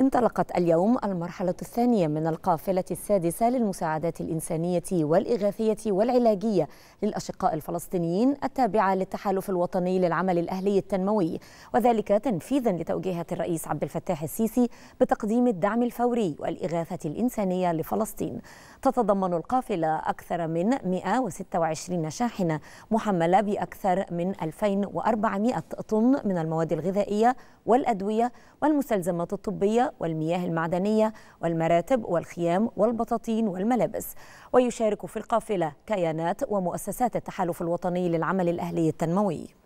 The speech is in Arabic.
انطلقت اليوم المرحلة الثانية من القافلة السادسة للمساعدات الإنسانية والإغاثية والعلاجية للأشقاء الفلسطينيين التابعة للتحالف الوطني للعمل الأهلي التنموي وذلك تنفيذا لتوجيهات الرئيس عبد الفتاح السيسي بتقديم الدعم الفوري والإغاثة الإنسانية لفلسطين تتضمن القافلة أكثر من 126 شاحنة محملة بأكثر من 2400 طن من المواد الغذائية والأدوية والمستلزمات الطبية والمياه المعدنية والمراتب والخيام والبطاطين والملابس ويشارك في القافلة كيانات ومؤسسات التحالف الوطني للعمل الأهلي التنموي